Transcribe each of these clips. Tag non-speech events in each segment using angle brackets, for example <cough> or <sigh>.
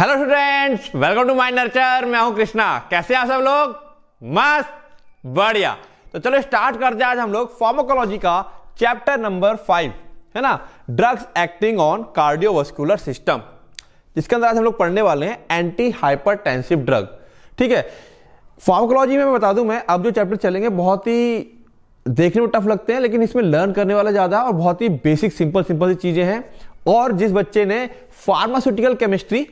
Hello students welcome to my Nurture मैं हूं कृष्णा कैसे हैं सब लोग मस्त बढ़िया तो चलो स्टार्ट करते हैं आज हम लोग फार्माकोलॉजी का चैप्टर नंबर फाइव है ना drugs acting on cardiovascular system जिसके अंदर आज हम लोग पढ़ने वाले हैं एंटी हाइपर ड्रग ठीक है फार्माकोलॉजी में मैं बता दूं मैं अब जो चैप्टर चलेंगे बहुत ही देखने में टफ लगते हैं लेकिन इसमें लर्न करने वाला ज़्यादा और बहुत ही बेसिक सिंपल सिंपल सी चीज़ें हैं और जिस बच्चे ने फार्मास्यूटिकल केमिस्ट्री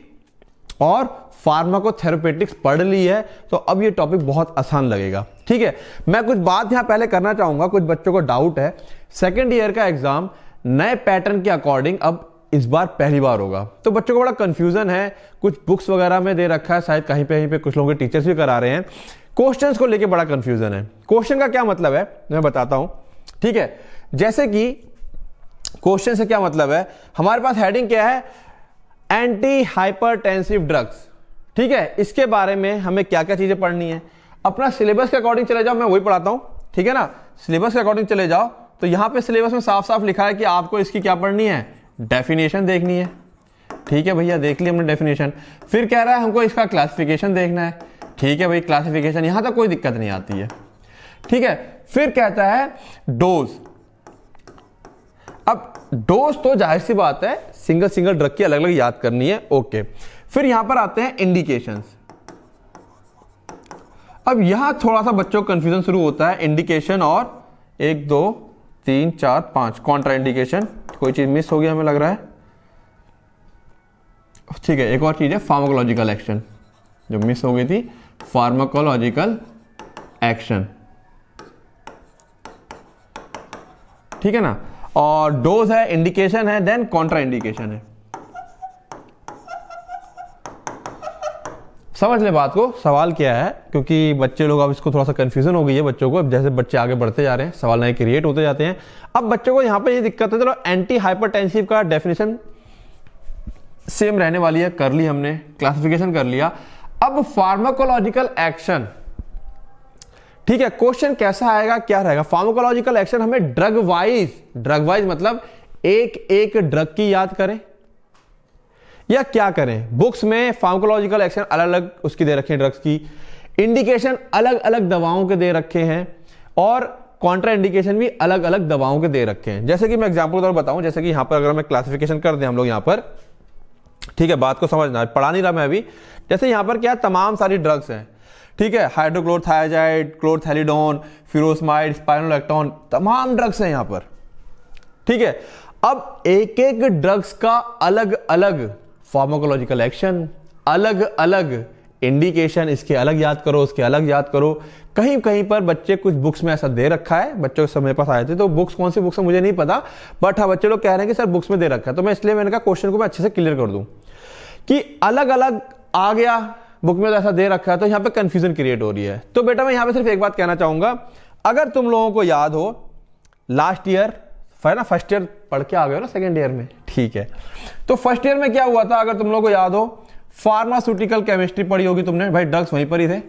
और फार्माकोथेरापेटिक्स पढ़ ली है तो अब ये टॉपिक बहुत आसान लगेगा ठीक है मैं कुछ बात यहाँ पहले करना चाहूँगा कुछ बच्चों को डाउट है सेकेंड ईयर का एग्जाम नए पैटर्न के अकॉर्डिंग अब इस बार पहली बार होगा तो बच्चों को बड़ा कंफ्यूजन है कुछ बुक्स वगैरह में दे रखा है शायद कहीं पे कहीं पे कुछ लोगों के टीचर्स भी करा रहे हैं क्वेश्चन को लेके बड़ा कंफ्यूजन है क्वेश्चन का क्या मतलब है मैं बताता हूं ठीक है जैसे कि क्वेश्चन से क्या मतलब है हमारे पास हेडिंग क्या है एंटी हाइपरटेंसिव ड्रग्स ठीक है इसके बारे में हमें क्या क्या चीज़ें पढ़नी है अपना सिलेबस के अकॉर्डिंग चले जाओ मैं वही पढ़ाता हूं ठीक है ना सिलेबस के अकॉर्डिंग चले जाओ तो यहां पे सिलेबस में साफ साफ लिखा है कि आपको इसकी क्या पढ़नी है डेफिनेशन देखनी है ठीक है भैया देख ली हमने डेफिनेशन फिर कह रहा है हमको इसका क्लासिफिकेशन देखना है ठीक है भाई क्लासिफिकेशन यहां तक कोई दिक्कत नहीं आती है ठीक है फिर कहता है डोज अब डोज तो जाहिर सी बात है सिंगल सिंगल ड्रग की अलग अलग याद करनी है ओके फिर यहां पर आते हैं इंडिकेशन अब यहां थोड़ा सा बच्चों को कंफ्यूजन शुरू होता है इंडिकेशन और एक दो तीन चार पांच कॉन्ट्रा इंडिकेशन कोई चीज मिस हो गया हमें लग रहा है ठीक है एक और चीज है फार्माकोलॉजिकल एक्शन जो मिस हो गई थी फार्माकोलॉजिकल एक्शन ठीक है ना और डोज है इंडिकेशन है देन कॉन्ट्रा इंडिकेशन है समझ ले बात को सवाल क्या है क्योंकि बच्चे लोग अब इसको थोड़ा सा कंफ्यूजन हो गई है बच्चों को अब जैसे बच्चे आगे बढ़ते जा रहे हैं सवाल नए क्रिएट होते जाते हैं अब बच्चों को यहां पर ये दिक्कत है चलो एंटी हाइपरटेंसिव का डेफिनेशन सेम रहने वाली है कर ली हमने क्लासिफिकेशन कर लिया अब फार्माकोलॉजिकल एक्शन ठीक है क्वेश्चन कैसा आएगा क्या रहेगा फार्मोकोलॉजिकल एक्शन हमें ड्रग वाइज ड्रग वाइज मतलब एक एक ड्रग की याद करें या क्या करें बुक्स में फार्मोकोलॉजिकल एक्शन अलग अलग उसकी दे रखे हैं ड्रग्स की इंडिकेशन अलग अलग दवाओं के दे रखे हैं और कॉन्ट्रा इंडिकेशन भी अलग अलग दवाओं के दे रखे हैं जैसे कि मैं एग्जाम्पल तौर बताऊं जैसे कि यहां पर अगर हमें क्लासिफिकेशन कर दें हम लोग यहां पर ठीक है बात को समझना पढ़ा नहीं रहा मैं अभी जैसे यहां पर क्या तमाम सारी ड्रग्स हैं ठीक है हाइड्रोक्लोरथाइजाइड क्लोरथेलीडोन फिरोसमाइड स्पाइनोलेक्टॉन तमाम ड्रग्स हैं यहां पर ठीक है अब एक एक ड्रग्स का अलग अलग फार्माकोलॉजिकल एक्शन अलग अलग इंडिकेशन इसके अलग याद करो उसके अलग याद करो कहीं कहीं पर बच्चे कुछ बुक्स में ऐसा दे रखा है बच्चों के समय पास आए थे तो बुक्स कौन सी बुक्स है मुझे नहीं पता बट हाँ बच्चे लोग कह रहे हैं कि सर बुक्स में दे रखा है तो मैं इसलिए मैंने कहा क्वेश्चन को मैं अच्छे से क्लियर कर दूं कि अलग अलग आ गया बुक में तो ऐसा दे रखा है तो यहाँ पे कंफ्यूजन क्रिएट हो रही है तो बेटा मैं यहाँ पे सिर्फ एक बात कहना चाहूंगा अगर तुम लोगों को याद हो लास्ट ईयर ना फर्स्ट ईयर पढ़ के आ गए हो ना सेकेंड ईयर में ठीक है तो फर्स्ट ईयर में क्या हुआ था अगर तुम लोगों को याद हो फार्मास्यूटिकल केमिस्ट्री पढ़ी होगी तुमने भाई ड्रग्स वहीं पर ही थे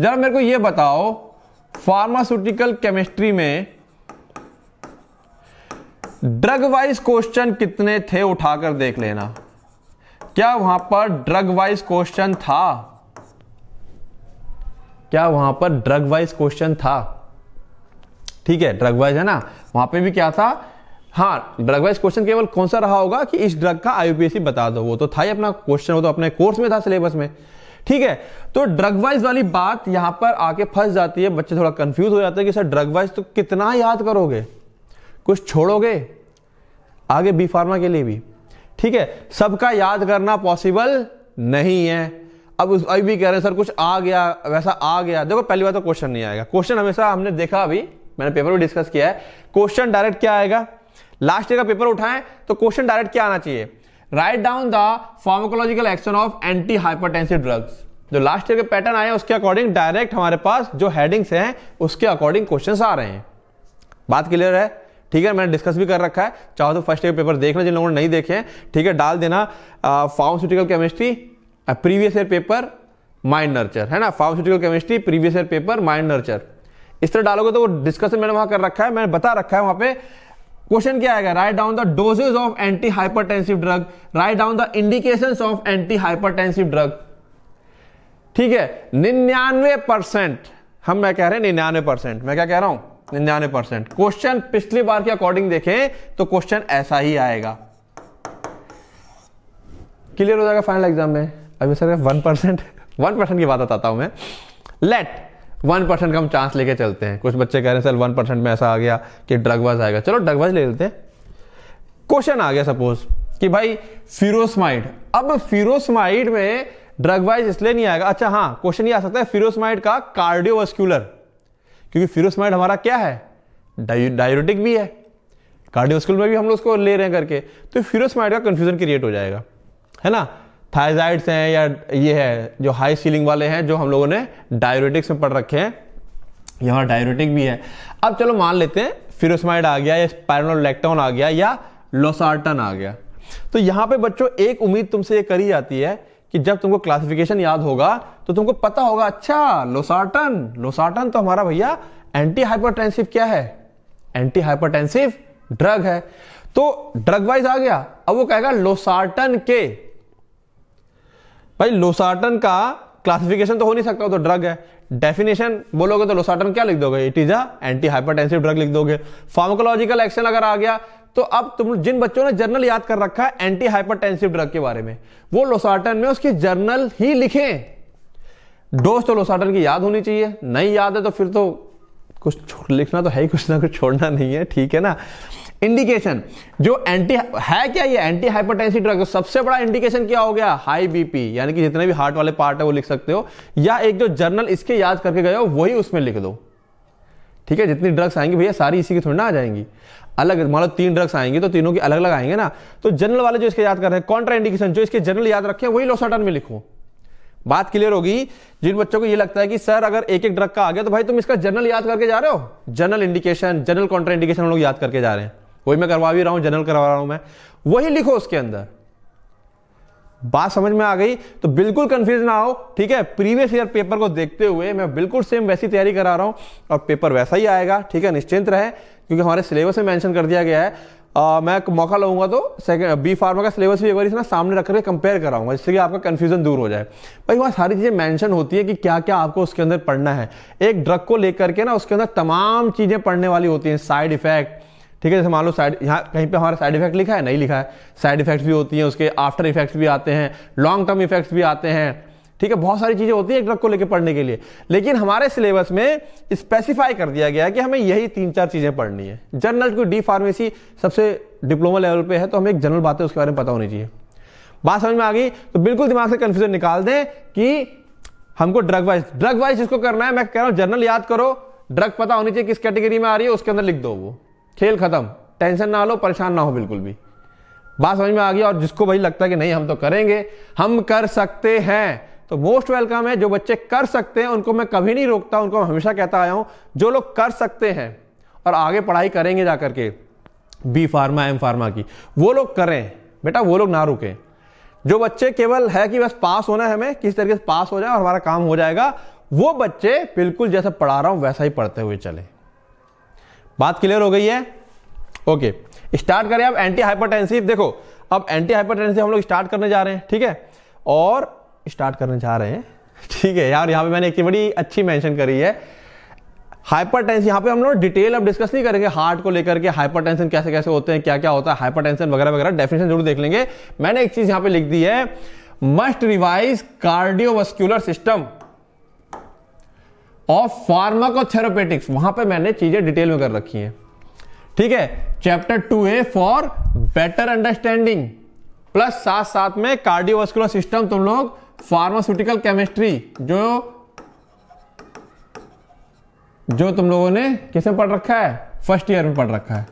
जरा मेरे को यह बताओ फार्मास्यूटिकल केमिस्ट्री में ड्रग वाइज क्वेश्चन कितने थे उठाकर देख लेना क्या वहां पर ड्रग वाइज क्वेश्चन था क्या वहां पर ड्रग वाइज क्वेश्चन था ठीक है ड्रग वाइज है ना वहां पे भी क्या था हाँ ड्रग वाइज क्वेश्चन केवल कौन सा रहा होगा कि इस ड्रग का आईयूपीएससी बता दो वो तो था ही अपना क्वेश्चन वो तो अपने कोर्स में था सिलेबस में ठीक है तो ड्रग वाइज वाली बात यहां पर आके फंस जाती है बच्चे थोड़ा कंफ्यूज हो जाते हैं कि सर ड्रग वाइज तो कितना याद करोगे कुछ छोड़ोगे आगे बी फार्मा के लिए भी ठीक है सबका याद करना पॉसिबल नहीं है अब उस अभी भी कह रहे हैं सर कुछ आ गया वैसा आ गया देखो पहली बार तो क्वेश्चन नहीं आएगा क्वेश्चन हमेशा हमने देखा अभी मैंने पेपर में डिस्कस किया है क्वेश्चन डायरेक्ट क्या आएगा लास्ट ईयर का पेपर उठाएं तो क्वेश्चन डायरेक्ट क्या आना चाहिए write down the pharmacological action of antihypertensive drugs जो लास्ट ईयर के पैटर्न आए उसके अकॉर्डिंग डायरेक्ट हमारे पास जो हेडिंग्स हैं उसके अकॉर्डिंग क्वेश्चंस आ रहे हैं बात क्लियर है ठीक है मैंने डिस्कस भी कर रखा है चाहो तो फर्स्ट ईयर पेपर देखना जिन लोगों ने नहीं देखे ठीक है डाल देना pharmaceutical chemistry previous year paper mind Nurture है ना pharmaceutical chemistry previous year paper mind Nurture इस तरह डालोगे तो वो डिस्कशन मैंने वहां कर रखा है मैंने बता रखा है वहां पे क्वेश्चन क्या आएगा write down the doses of antihypertensive drug write down the indication of antihypertensive drug ठीक है निन्यानवे परसेंट हम मैं कह रहे हैं निन्यानवे परसेंट मैं क्या कह रहा हूं निन्यानवे परसेंट क्वेश्चन पिछली बार के अकॉर्डिंग देखें तो क्वेश्चन ऐसा ही आएगा क्लियर हो जाएगा फाइनल एग्जाम में अभी sir one percent one percent की बात बताता हूं मैं लेट वन परसेंट का हम चांस लेके चलते हैं कुछ बच्चे कह रहे हैं सर वन परसेंट में ऐसा आ गया कि ड्रगवाज आएगा चलो ड्रगवाज ले लेते हैं क्वेश्चन आ गया सपोज कि भाई फिरोसमाइड अब फिरोसमाइड में ड्रगवाइज इसलिए नहीं आएगा अच्छा हाँ क्वेश्चन ये आ सकता है फिरोसमाइड का कार्डियोवास्कुलर क्योंकि फिरोसमाइड हमारा क्या है डायोरेटिक भी है कार्डियोस्कुल में भी हम लोग उसको ले रहे हैं करके तो फिरोसमाइड का कन्फ्यूजन क्रिएट हो जाएगा है ना थाइजाइड्स हैं या ये है जो हाई सीलिंग वाले हैं जो हम लोगों ने डायोरेटिक्स में पढ़ रखे हैं यहाँ डायोरेटिक भी है अब चलो मान लेते हैं फिरोसमाइड आ गया या स्पायरोलेक्टोन आ गया या लोसार्टन आ गया तो यहाँ पे बच्चों एक उम्मीद तुमसे ये करी जाती है कि जब तुमको क्लासिफिकेशन याद होगा तो तुमको पता होगा अच्छा लोसार्टन लोसार्टन तो हमारा भैया एंटी हाइपरटेंसिव क्या है एंटी हाइपरटेंसिव ड्रग है तो ड्रग वाइज आ गया अब वो कहेगा लोसार्टन के भाई लोसार्टन का क्लासिफिकेशन तो हो नहीं सकता तो ड्रग है डेफिनेशन बोलोगे तो लोसार्टन क्या लिख दोगे it is a antihypertensive drug लिख दोगे फार्माकोलॉजिकल एक्शन अगर आ गया तो अब तुम जिन बच्चों ने जर्नल याद कर रखा है एंटी हाइपरटेंसिव ड्रग के बारे में वो लोसाटन में उसकी जर्नल ही लिखे डोज तो लोसाटन की याद होनी चाहिए नहीं याद है तो फिर तो कुछ लिखना तो है ही कुछ ना कुछ छोड़ना नहीं है ठीक है ना इंडिकेशन जो एंटी है क्या ये एंटी हाइपरटेंसिव ड्रग सबसे बड़ा इंडिकेशन क्या हो गया हाई बीपी यानी कि जितने भी हार्ट वाले पार्ट है वो लिख सकते हो या एक जो जर्नल इसके याद करके गए हो वही उसमें लिख दो ठीक है जितनी ड्रग्स आएंगी भैया सारी इसी की थोड़ी ना आ जाएंगी अलग मान लो तीन ड्रग्स आएंगे तो तीनों के अलग अलग आएंगे ना तो जनरल वाले जो इसके याद कर रहे हैं कॉन्ट्रा इंडिकेशन जो इसके जनरल याद रखे वही लोसाटन में लिखो बात क्लियर होगी जिन बच्चों को ये लगता है कि सर अगर एक एक ड्रग का आ गया तो भाई तुम इसका जनरल याद करके जा रहे हो general indication general contraindication हम लोग याद करके जा रहे हैं वही मैं करवा भी रहा हूं जनरल करवा रहा हूं मैं वही लिखो उसके अंदर बात समझ में आ गई तो बिल्कुल कंफ्यूज ना हो ठीक है प्रीवियस ईयर पेपर को देखते हुए मैं बिल्कुल सेम वैसी तैयारी करा रहा हूं और पेपर वैसा ही आएगा ठीक है निश्चिंत रहे क्योंकि हमारे सिलेबस में मेंशन कर दिया गया है आ, मैं मौका लूंगा तो सेकंड बी फार्मा का सिलेबस भी एक बार इस ना सामने रख कर कंपेयर कराऊंगा जिससे कि आपका कन्फ्यूजन दूर हो जाए भाई वहाँ सारी चीज़ें मेंशन होती है कि क्या क्या आपको उसके अंदर पढ़ना है एक ड्रग को लेकर के ना उसके अंदर तमाम चीज़ें पढ़ने वाली होती हैं साइड इफेक्ट ठीक है जैसे मान लो साइड यहाँ कहीं पे हमारा साइड इफेक्ट लिखा है नहीं लिखा है साइड इफेक्ट्स भी होती हैं उसके आफ्टर इफेक्ट्स भी आते हैं लॉन्ग टर्म इफेक्ट्स भी आते हैं ठीक है बहुत सारी चीजें होती है ड्रग को लेकर पढ़ने के लिए लेकिन हमारे सिलेबस में स्पेसिफाई कर दिया गया है कि हमें यही तीन चार चीजें पढ़नी है जनरल क्योंकि डी फार्मेसी सबसे डिप्लोमा लेवल पे है तो हमें एक जनरल बातें उसके बारे में पता होनी चाहिए बात समझ में आ गई तो बिल्कुल दिमाग से कंफ्यूजन निकाल दें कि हमको ड्रग वाइज ड्रग वाइज जिसको करना है मैं कह रहा हूं जनरल याद करो ड्रग पता होनी चाहिए किस कैटेगरी में आ रही है उसके अंदर लिख दो वो खेल खत्म टेंशन ना लो परेशान ना हो बिल्कुल भी बात समझ में आ गई और जिसको भाई लगता है कि नहीं हम तो करेंगे हम कर सकते हैं तो मोस्ट वेलकम है जो बच्चे कर सकते हैं उनको मैं कभी नहीं रोकता उनको हमेशा कहता आया हूं जो लोग कर सकते हैं और आगे पढ़ाई करेंगे जा करके बी फार्मा एम फार्मा की वो लोग करें बेटा वो लोग ना रुके जो बच्चे केवल है कि बस पास होना है हमें किस तरीके से पास हो जाए और हमारा काम हो जाएगा वो बच्चे बिल्कुल जैसा पढ़ा रहा हूं वैसा ही पढ़ते हुए चले बात क्लियर हो गई है ओके स्टार्ट करें अब एंटी हाइपरटेंसिव देखो अब एंटी हाइपरटेंसिव हम लोग स्टार्ट करने जा रहे हैं ठीक है और स्टार्ट करने जा रहे हैं <laughs> ठीक है यार यहाँ पे मैंने एक चीज बड़ी अच्छी मेंशन करी है हाइपर टेंशन यहाँ पे हम लोग डिटेल अब डिस्कस नहीं करेंगे हार्ट को लेकर के हाइपर टेंशन कैसे कैसे होते हैं क्या क्या होता है हाइपर टेंशन वगैरह वगैरह डेफिनेशन जरूर देख लेंगे मैंने एक चीज यहाँ पे लिख दी है must revise cardiovascular system of pharmacotherapeutics वहां पे मैंने चीजें डिटेल में कर रखी हैं ठीक है chapter two A for better understanding plus साथ साथ में कार्डियोवस्कुलर सिस्टम तुम लोग फार्मास्यूटिकल केमिस्ट्री जो जो तुम लोगों ने किसे पढ़ रखा है फर्स्ट ईयर में पढ़ रखा है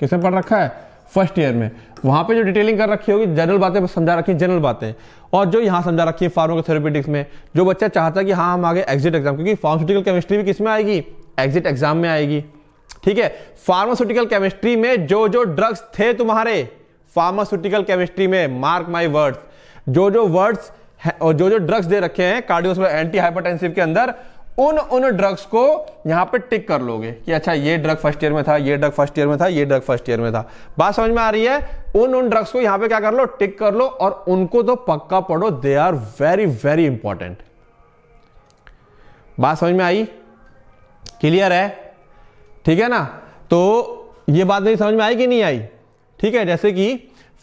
किसे पढ़ रखा है फर्स्ट ईयर में वहां पे जो डिटेलिंग कर रखी होगी जनरल बातें समझा रखी जनरल बातें और जो यहां समझा रखी है फार्माकोथेरेपेटिक्स में जो बच्चा चाहता है कि हाँ हम आगे एग्जिट एग्जाम क्योंकि फार्मास्यूटिकल केमिस्ट्री भी किस में आएगी एग्जिट एग्जाम में आएगी ठीक है फार्मास्यूटिकल केमिस्ट्री में जो जो ड्रग्स थे तुम्हारे फार्मास्यूटिकल केमिस्ट्री में मार्क माई वर्ड्स जो जो वर्ड्स और जो जो ड्रग्स दे रखे हैं कार्डियोस्कुलर एंटी हाइपरटेंसिव के अंदर उन उन ड्रग्स को यहां पे टिक कर लोगे कि अच्छा ये ड्रग फर्स्ट ईयर में था ये ड्रग फर्स्ट ईयर में था ये ड्रग फर्स्ट ईयर में था बात समझ में आ रही है उन उन ड्रग्स को यहां पे क्या कर लो टिक कर लो और उनको तो पक्का पढ़ो they are very very important बात समझ में आई क्लियर है ठीक है ना तो ये बात नहीं समझ में आई कि नहीं आई ठीक है जैसे कि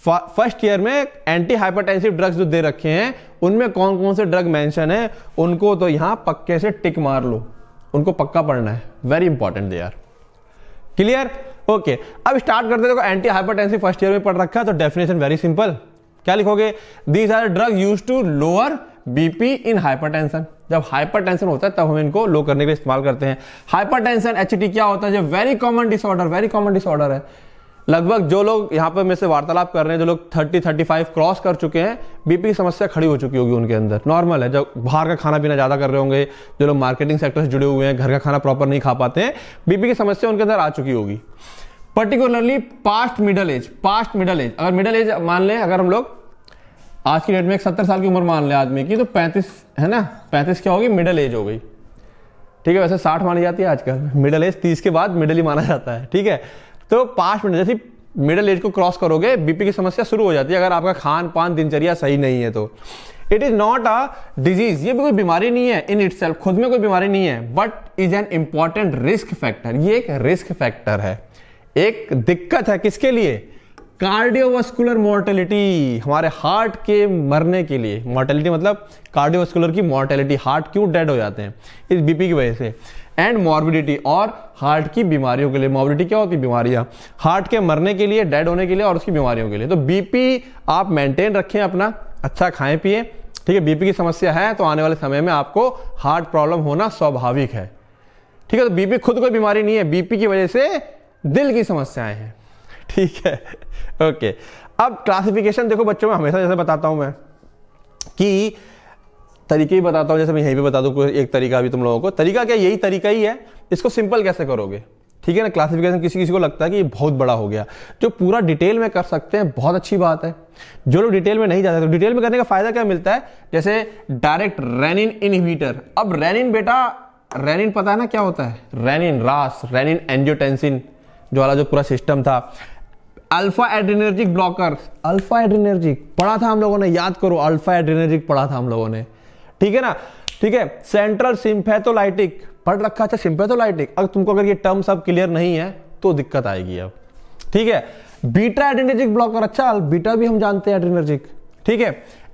फर्स्ट ईयर में एंटी हाइपरटेंसिव ड्रग्स जो दे रखे हैं उनमें कौन कौन से ड्रग मेंशन है उनको तो यहां पक्के से टिक मार लो उनको पक्का पढ़ना है very important they are clear okay अब स्टार्ट करते देखो एंटी हाइपरटेंसिव फर्स्ट ईयर में पढ़ रखा है तो डेफिनेशन वेरी सिंपल क्या लिखोगे these are drug use to lower BP in hypertension जब हाइपरटेंशन होता है तब हम इनको लो करने के लिए इस्तेमाल करते हैं हाइपरटेंशन एचटी क्या होता है जो very common disorder very common disorder है लगभग जो लोग यहाँ पर मेरे से वार्तालाप कर रहे हैं जो लोग 30 35 क्रॉस कर चुके हैं बीपी की समस्या खड़ी हो चुकी होगी उनके अंदर नॉर्मल है जो बाहर का खाना पीना ज़्यादा कर रहे होंगे जो लोग मार्केटिंग सेक्टर से जुड़े हुए हैं घर का खाना प्रॉपर नहीं खा पाते हैं बीपी की समस्या उनके अंदर आ चुकी होगी particularly past middle age past middle age अगर मिडल एज मान लें अगर हम लोग आज की डेट में एक सत्तर साल की उम्र मान लें आदमी की तो पैंतीस है ना पैंतीस क्या होगी मिडल एज हो गई ठीक है वैसे साठ मानी जाती है आजकल मिडल एज तीस के बाद मिडल ही माना जाता है ठीक है तो पांच मिनट जैसे मिडल एज को क्रॉस करोगे बीपी की समस्या शुरू हो जाती है अगर आपका खान पान दिनचर्या सही नहीं है तो it is not a disease ये भी कोई बीमारी नहीं है इन इट खुद में कोई बीमारी नहीं है but is an important risk factor ये एक रिस्क फैक्टर है एक दिक्कत है किसके लिए कार्डियोवास्कुलर मोर्टेलिटी हमारे हार्ट के मरने के लिए मोर्टेलिटी मतलब कार्डियोवास्कुलर की मोर्टेलिटी हार्ट क्यों डेड हो जाते हैं इस बीपी की वजह से एंड मॉर्बिडिटी और हार्ट की बीमारियों के लिए मॉर्बिडिटी क्या होती है बीमारियां हार्ट के मरने के लिए डेड होने के लिए और उसकी बीमारियों के लिए तो बीपी आप मेंटेन रखें अपना अच्छा खाएं पिए ठीक है बीपी की समस्या है तो आने वाले समय में आपको हार्ट प्रॉब्लम होना स्वाभाविक है ठीक है तो बीपी खुद कोई बीमारी नहीं है बीपी की वजह से दिल की समस्याएं हैं ठीक है ओके अब क्लासिफिकेशन देखो बच्चों में हमेशा जैसे बताता हूं मैं कि तरीके ही बताता हूँ जैसे मैं यहीं पे बता दूँ एक तरीका अभी तुम लोगों को तरीका क्या यही तरीका ही है इसको सिंपल कैसे करोगे ठीक है ना क्लासिफिकेशन किसी किसी को लगता है कि ये बहुत बड़ा हो गया जो पूरा डिटेल में कर सकते हैं बहुत अच्छी बात है जो लोग डिटेल में नहीं जाते तो डिटेल में करने का फायदा क्या मिलता है जैसे डायरेक्ट रेनिन इनहिबिटर अब रेनिन बेटा रेनिन पता है ना क्या होता है रेनिन रास रेनिन एंजियोटेंसिन जो वाला जो पूरा सिस्टम था alpha adrenergic blocker alpha adrenergic पढ़ा था हम लोगों ने याद करो अल्फा एड्रीनर्जिक पढ़ा था हम लोगों ने ठीक है ना ठीक है सेंट्रल सिंपैथोलाइटिक तो पढ़ रखा अच्छा सिंपैथोलाइटिक तो अगर तुमको अगर ये टर्म सब क्लियर नहीं है तो दिक्कत आएगी अब ठीक है बीटा एडेनर्जिक ब्लॉकर अच्छा बीटा भी हम जानते हैं एडेनर्जिक ठीक है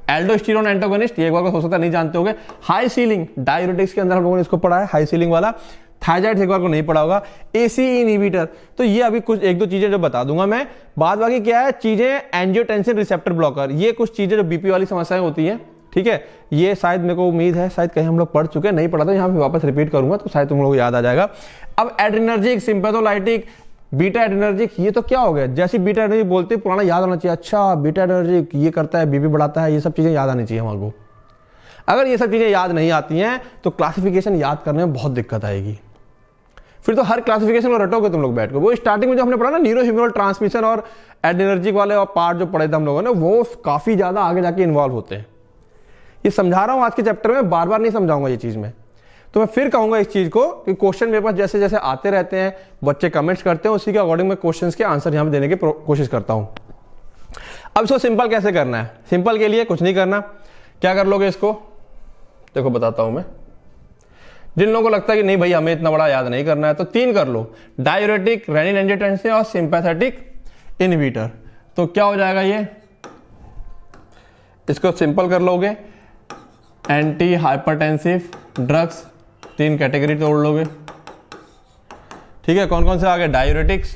एल्डोस्टीरोन एंटोगोनिस्ट एक बार हो सकता नहीं जानते होंगे हाई सीलिंग डायोरेटिक्स के अंदर हम लोगों ने इसको पढ़ा है हाई सीलिंग वाला थायराइड एक बार को नहीं पढ़ा होगा एसी इनिबिटर e तो ये अभी कुछ एक दो चीजें जो बता दूंगा मैं बाद बाकी क्या है चीजें एंजियोटेंसिन रिसेप्टर ब्लॉकर ये कुछ चीजें जो बीपी वाली समस्याएं होती है ठीक है ये शायद मेरे को उम्मीद है शायद कहीं हम लोग पढ़ चुके नहीं पढ़ा था तो यहाँ पे वापस रिपीट करूंगा तो शायद तुम लोग याद आ जाएगा अब एड्रिनर्जिक सिंपेथोलाइटिक बीटा एडर्जिक ये तो क्या हो गया जैसे बीटा एनर्जी बोलते हैं पुराना याद आना चाहिए अच्छा बीटा एनर्जिक ये करता है बीबी बढ़ाता है ये सब चीज़ें याद आनी चाहिए हमारे को अगर ये सब चीज़ें याद नहीं आती हैं तो क्लासिफिकेशन याद करने में बहुत दिक्कत आएगी फिर तो हर क्लासिफिकेशन को रटोगे तुम लोग बैठ के वो स्टार्टिंग में जो हमने पढ़ा ना न्यूरो ह्यूमरल ट्रांसमिशन और एनर्जिक वाले और पार्ट जो पढ़े थे हम लोगों ने वो काफ़ी ज़्यादा आगे जाके इन्वॉल्व होते हैं ये समझा रहा हूँ आज के चैप्टर में बार बार नहीं समझाऊंगा ये चीज़ में तो मैं फिर कहूंगा इस चीज़ को कि क्वेश्चन मेरे पास जैसे जैसे आते रहते हैं बच्चे कमेंट्स करते हैं उसी के अकॉर्डिंग मैं क्वेश्चन के आंसर यहाँ पर देने की कोशिश करता हूँ अब इसको सिंपल कैसे करना है सिंपल के लिए कुछ नहीं करना क्या कर लोगे इसको देखो बताता हूँ मैं जिन लोगों को लगता है कि नहीं भाई हमें इतना बड़ा याद नहीं करना है तो तीन कर लो डायोरेटिक रेनिन एंजियोटेंसिन और सिंपैथेटिक इनहिबिटर तो क्या हो जाएगा ये इसको सिंपल कर लोगे एंटी हाइपरटेंसिव ड्रग्स तीन कैटेगरी तोड़ लोगे ठीक है कौन कौन से आ गए diuretics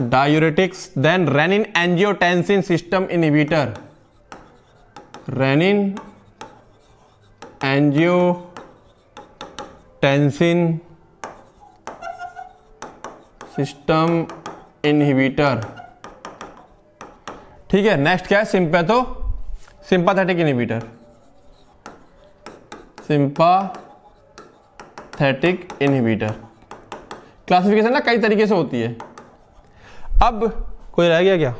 diuretics then renin angiotensin system inhibitor renin angiotensin system inhibitor ठीक है नेक्स्ट क्या है sympatho sympathetic inhibitor sympathetic inhibitor classification ना कई तरीके से होती है अब कोई रह गया क्या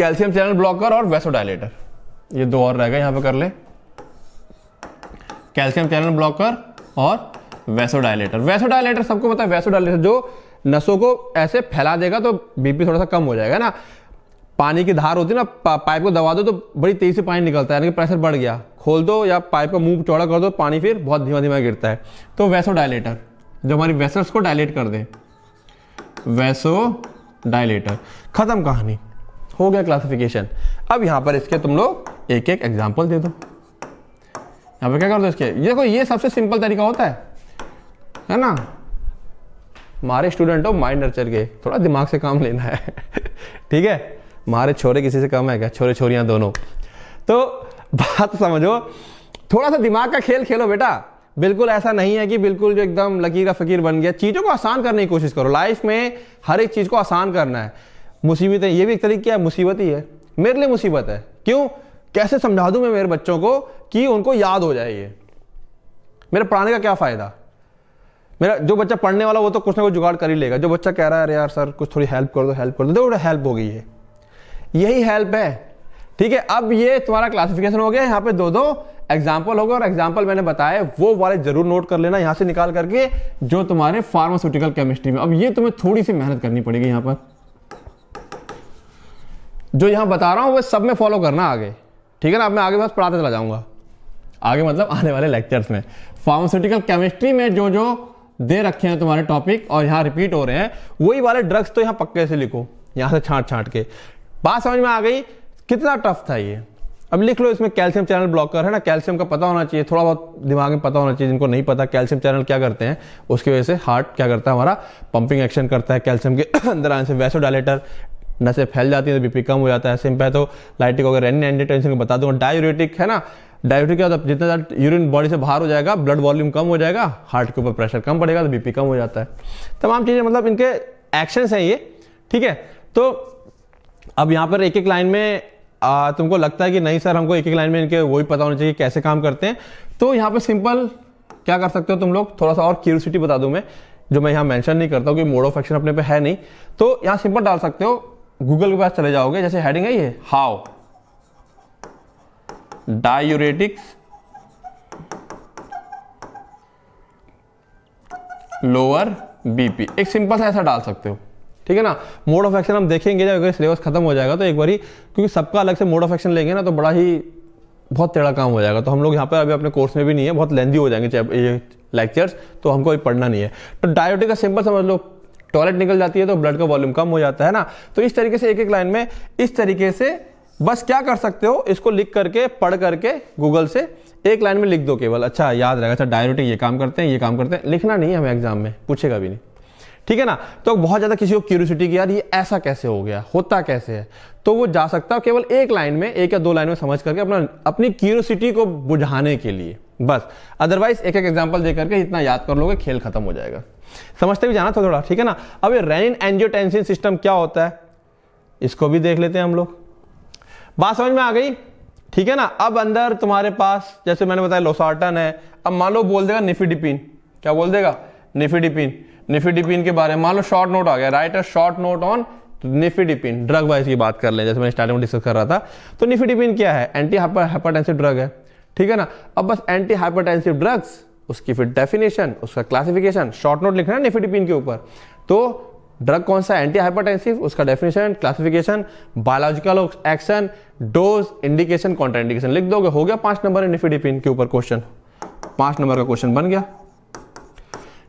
कैल्शियम चैनल ब्लॉकर और वेसोडाइलेटर ये दो और रह गए यहां पे कर ले कैल्शियम चैनल ब्लॉकर और वैसोडाइलेटर वैसोडाइलेटर सबको पता है वैसोडाइलेटर जो नसों को ऐसे फैला देगा तो बीपी थोड़ा सा कम हो जाएगा ना पानी की धार होती है ना पा, पाइप को दबा दो तो बड़ी तेज़ी से पानी निकलता है यानी कि प्रेशर बढ़ गया खोल दो या पाइप का मुंह चौड़ा कर दो पानी फिर बहुत धीमा धीमा गिरता है तो वैसो डायलेटर जो हमारी वेसल्स को डायलेट कर दें वैसो डायलेटर ख़त्म कहानी हो गया क्लासिफिकेशन अब यहाँ पर इसके तुम लोग एक एक एग्जाम्पल दे दो यहाँ पर क्या कर दो इसके देखो ये सबसे सिंपल तरीका होता है है ना मारे स्टूडेंट हो माइंड नर्चर के थोड़ा दिमाग से काम लेना है ठीक है मारे छोरे किसी से कम है क्या छोरे छोरियां दोनों तो बात समझो थोड़ा सा दिमाग का खेल खेलो बेटा बिल्कुल ऐसा नहीं है कि बिल्कुल जो एकदम लकीर फकीर बन गया चीज़ों को आसान करने की कोशिश करो लाइफ में हर एक चीज़ को आसान करना है मुसीबतें ये भी एक तरीके है मुसीबत ही है मेरे लिए मुसीबत है क्यों कैसे समझा दूं मैं मेरे बच्चों को कि उनको याद हो जाए ये मेरे पढ़ाने का क्या फ़ायदा मेरा जो बच्चा पढ़ने वाला वो तो कुछ ना कुछ जुगाड़ कर ही लेगा जो बच्चा कह रहा है अरे यार सर कुछ थोड़ी हेल्प कर दो हेल्प कर दो देखो हेल्प हो गई है यही हेल्प है ठीक है अब ये तुम्हारा क्लासिफिकेशन हो गया यहाँ पे दो दो एग्जाम्पल होगा और एग्जाम्पल मैंने बताया वो वाले जरूर नोट कर लेना यहाँ से निकाल करके जो तुम्हारे फार्मास्यूटिकल केमिस्ट्री में अब ये तुम्हें थोड़ी सी मेहनत करनी पड़ेगी यहाँ पर जो यहाँ बता रहा हूँ वो सब में फॉलो करना आगे ठीक है ना अब मैं आगे बस पढ़ाते चला जाऊंगा आगे मतलब आने वाले लेक्चर्स में फार्मास्यूटिकल केमिस्ट्री में जो जो दे रखे हैं तुम्हारे टॉपिक और यहाँ रिपीट हो रहे हैं वही वाले ड्रग्स तो यहाँ पक्के से लिखो यहाँ से छाँट छाँट के बात समझ में आ गई कितना टफ था ये अब लिख लो इसमें कैल्शियम चैनल ब्लॉकर है ना कैल्शियम का पता होना चाहिए थोड़ा बहुत दिमाग में पता होना चाहिए जिनको नहीं पता कैल्शियम चैनल क्या करते हैं उसकी वजह से हार्ट क्या करता है हमारा पंपिंग एक्शन करता है कैल्शियम के <coughs> अंदर आने से वैसो डायलेटर नशे फैल जाती है तो बीपी कम हो जाता है सिंपैथो लाइटिक वगैरह गया रेन टेंशन को बता दूंगा डायोरेटिक है ना डायबिटिक क्या होता है जितना ज़्यादा यूरिन बॉडी से बाहर हो जाएगा ब्लड वॉल्यूम कम हो जाएगा हार्ट के ऊपर प्रेशर कम पड़ेगा तो बीपी कम हो जाता है तमाम चीज़ें मतलब इनके एक्शंस हैं ये ठीक है तो अब यहाँ पर एक एक लाइन में आ, तुमको लगता है कि नहीं सर हमको एक एक लाइन में इनके वो पता होना चाहिए कैसे काम करते हैं तो यहाँ पर सिंपल क्या कर सकते हो तुम लोग थोड़ा सा और क्यूरसिटी बता दू मैं जो मैं यहाँ मेंशन नहीं करता हूँ कि मोड ऑफ एक्शन अपने पे है नहीं तो यहाँ सिंपल डाल सकते हो गूगल के पास चले जाओगे जैसे हेडिंग है ये हाउ diuretics लोअर बीपी एक सिंपल सा ऐसा डाल सकते हो ठीक है ना मोड ऑफ एक्शन हम देखेंगे जब अगर सिलेबस खत्म हो जाएगा तो एक बार क्योंकि सबका अलग से मोड ऑफ एक्शन लेंगे ना तो बड़ा ही बहुत तेड़ा काम हो जाएगा तो हम लोग यहाँ पर अभी अपने कोर्स में भी नहीं है बहुत लेंदी हो जाएंगे लेक्चर्स तो हमको अभी पढ़ना नहीं है तो डायोटिक का सिंपल समझ लो टॉयलेट निकल जाती है तो ब्लड का वॉल्यूम कम हो जाता है ना तो इस तरीके से एक एक लाइन में इस तरीके से बस क्या कर सकते हो इसको लिख करके पढ़ करके गूगल से एक लाइन में लिख दो केवल अच्छा याद रहेगा अच्छा डायरेक्ट ये काम करते हैं ये काम करते हैं लिखना नहीं है हमें एग्जाम में पूछेगा भी नहीं ठीक है ना तो बहुत ज़्यादा किसी को क्यूरियोसिटी की यार ये ऐसा कैसे हो गया होता कैसे है तो वो जा सकता है केवल एक लाइन में एक या दो लाइन में समझ करके अपना अपनी क्यूरियोसिटी को बुझाने के लिए बस अदरवाइज एक एक एग्जाम्पल दे करके इतना याद कर लोगे खेल खत्म हो जाएगा समझते भी जाना थोड़ा थोड़ा ठीक है ना अब ये रेन एंजियोटेंसिन सिस्टम क्या होता है इसको भी देख लेते हैं हम लोग बात समझ में आ गई ठीक है ना अब अंदर तुम्हारे पास जैसे मैंने बताया लोसार्टन है अब मान लो बोल देगा निफिडिपिन क्या बोल देगा निफिडिपिन निफिडिपिन के बारे में मान लो शॉर्ट नोट आ गया write a short note on nifedipine drug wise की बात कर ले जैसे मैं स्टार्टिंग में डिस्कस कर रहा था तो निफिडिपिन क्या है एंटी हाइपरटेंसिव ड्रग है ठीक है ना अब बस एंटी हाइपरटेंसिव ड्रग्स उसकी फिर डेफिनेशन उसका क्लासिफिकेशन शॉर्ट नोट लिखना है निफिडिपिन के ऊपर तो ड्रग कौन सा एंटी हाइपरटेंसिव उसका definition classification biological action dose indication contraindication लिख दोगे हो गया पांच नंबर निफिडिपिन के ऊपर क्वेश्चन पांच नंबर का क्वेश्चन बन गया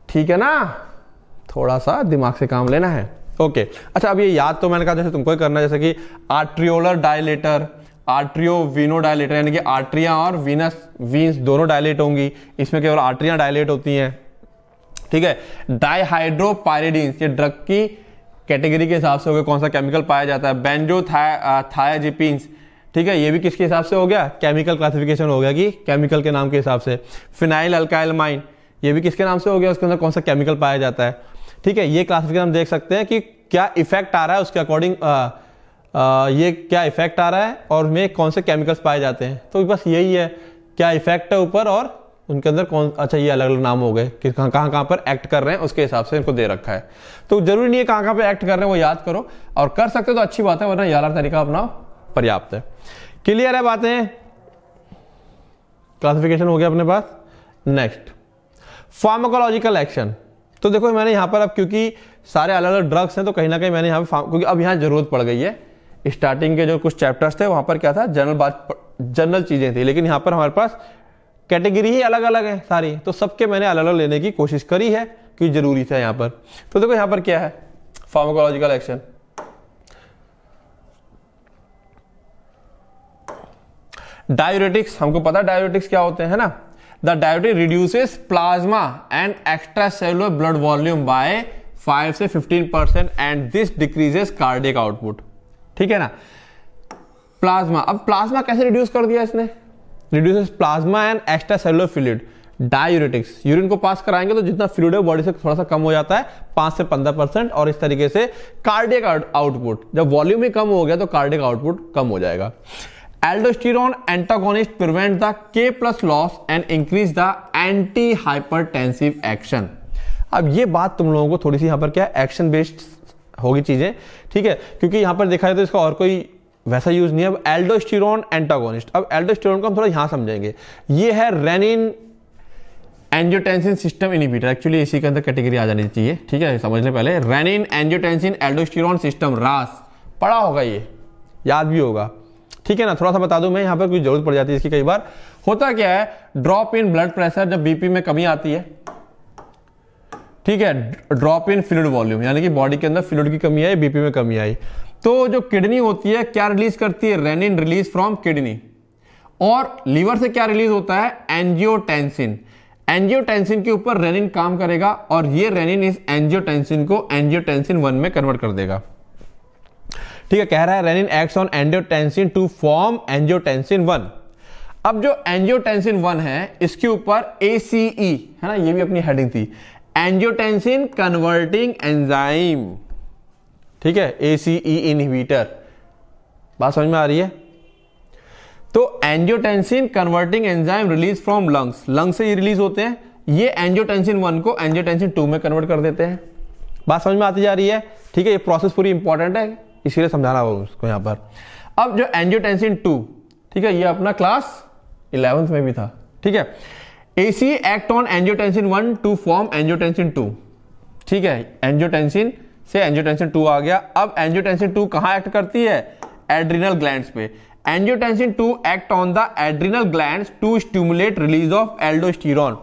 ठीक है ना थोड़ा सा दिमाग से काम लेना है ओके अच्छा अब ये याद तो मैंने कहा जैसे तुमको ही करना है जैसे कि arteriolar dilator arterio veno dilator यानी कि आर्ट्रिया और वीनस वीन्स दोनों डायलेट होंगी इसमें केवल आर्ट्रिया डायलेट होती हैं ठीक है डाइहाइड्रोपायरिडीन ये ड्रग की कैटेगरी के हिसाब से हो गया कौन सा केमिकल पाया जाता है बेंजो थायाजिपिन्स ठीक है ये भी किसके हिसाब से हो गया केमिकल क्लासिफिकेशन हो गया कि केमिकल के नाम के हिसाब से फिनाइल अल्काइलमाइन ये भी किसके नाम से हो गया उसके अंदर कौन सा केमिकल पाया जाता है ठीक है ये क्लासिफिकेशन हम देख सकते हैं कि क्या इफेक्ट आ रहा है उसके अकॉर्डिंग ये क्या इफेक्ट आ रहा है और में कौन से केमिकल्स पाए जाते हैं तो बस यही है क्या इफेक्ट है ऊपर और उनके अंदर कौन अच्छा ये अलग अलग नाम हो गए कि कहाँ कहाँ कहाँ पर एक्ट कर रहे हैं उसके हिसाब से इनको दे रखा है तो जरूरी नहीं है कहाँ कहाँ पर एक्ट कर रहे हैं वो याद करो और कर सकते हो तो अच्छी बात है वरना यार तरीका अपना पर्याप्त है क्लियर है बातें क्लासिफिकेशन हो गया अपने पास नेक्स्ट फार्माकोलॉजिकल एक्शन तो देखो मैंने यहाँ पर अब क्योंकि सारे अलग अलग ड्रग्स हैं तो कहीं ना कहीं मैंने यहाँ पर क्योंकि अब यहाँ जरूरत पड़ गई है स्टार्टिंग के जो कुछ चैप्टर्स थे वहाँ पर क्या था जनरल बात जनरल चीज़ें थी लेकिन यहाँ पर हमारे पास कैटेगरी ही अलग अलग है सारी तो सबके मैंने अलग अलग लेने की कोशिश करी है कि जरूरी था यहाँ पर तो देखो यहां पर क्या है फार्माकोलॉजिकल एक्शन डायोरेटिक्स हमको पता है डायोरेटिक्स क्या होते हैं ना the diuretic reduces plasma and extracellular blood volume by 5 से 15 percent and this decreases cardiac output ठीक है ना प्लाज्मा अब प्लाज्मा कैसे रिड्यूस कर दिया इसने reduces plasma and extracellular fluid diuretics urine को पास कराएंगे तो जितना फ्लूड है बॉडी से थोड़ा सा कम हो जाता है पांच से पंद्रह परसेंट और इस तरीके से कार्डियक आउटपुट जब वॉल्यूम ही कम हो गया तो कार्डियक आउटपुट कम हो जाएगा aldosterone antagonist prevent the K plus loss and increase the antihypertensive action अब ये बात तुम लोगों को थोड़ी सी यहां पर क्या एक्शन बेस्ड होगी चीजें ठीक है क्योंकि यहां पर देखा जाए तो इसका और कोई वैसा यूज नहीं है अब एल्डोस्टिरोन एंटागोनिस्ट अब एल्डोस्टिरोन को हम थोड़ा यहां समझेंगे ये है renin angiotensin system inhibitor actually इसी के अंदर कैटेगरी आ जानी चाहिए ठीक है समझ लें पहले रेनिन एंजियोटेंसिन एल्डोस्टिरोन सिस्टम रास पड़ा होगा ये याद भी होगा ठीक है ना थोड़ा सा बता दूं मैं यहां पर कुछ जरूरत पड़ जाती है इसकी कई बार होता क्या है ड्रॉप इन ब्लड प्रेशर जब बीपी में कमी आती है ठीक है ड्रॉप इन फ्लूड वॉल्यूम यानी कि बॉडी के अंदर फ्लूड की कमी आई बीपी में कमी आई तो जो किडनी होती है क्या रिलीज करती है रेनिन रिलीज फ्रॉम किडनी और लीवर से क्या रिलीज होता है एंजियोटेंसिन एंजियोटेंसिन के ऊपर रेनिन काम करेगा और ये रेनिन इस एंजियोटेंसिन को एंजियोटेंसिन वन में कन्वर्ट कर देगा ठीक है कह रहा है renin act on angiotensin to form angiotensin one अब जो एंजियोटेंसिन वन है इसके ऊपर एसीई e, है ना ये भी अपनी हेडिंग थी एंजियोटेंसिन कन्वर्टिंग एंजाइम ठीक है ए सी ई इनहिबिटर बात समझ में आ रही है तो angiotensin converting enzyme release from lungs lung से ये रिलीज होते हैं ये एंजियोटेंसिन वन को एंजियोटेंसिन टू में कन्वर्ट कर देते हैं बात समझ में आती जा रही है ठीक है ये प्रोसेस पूरी इंपॉर्टेंट है इसीलिए समझाना होगा उसको यहां पर अब जो एंजियोटेंसिन टू ठीक है ये अपना क्लास इलेवेंथ में भी था ठीक है A C act on angiotensin one to form angiotensin two ठीक है एंजियोटेंसिन से एंजियोटेंसिन टू आ गया अब एंजियोटेंसिन टू कहाँ एक्ट करती है एड्रिनल ग्लैंड पे angiotensin two act on the adrenal gland to stimulate release of aldosterone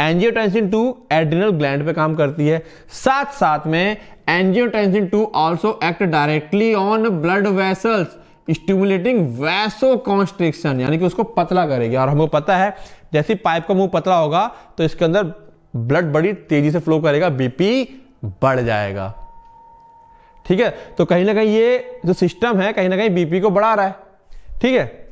angiotensin two adrenal gland पे काम करती है साथ साथ में angiotensin two also act directly on blood vessels stimulating vasoconstriction यानी कि उसको पतला करेगी और हमको पता है जैसे पाइप का मुंह पतला होगा तो इसके अंदर ब्लड बड़ी तेजी से फ्लो करेगा बीपी बढ़ जाएगा ठीक है तो कहीं ना कहीं ये जो सिस्टम है कहीं ना कहीं बीपी को बढ़ा रहा है ठीक है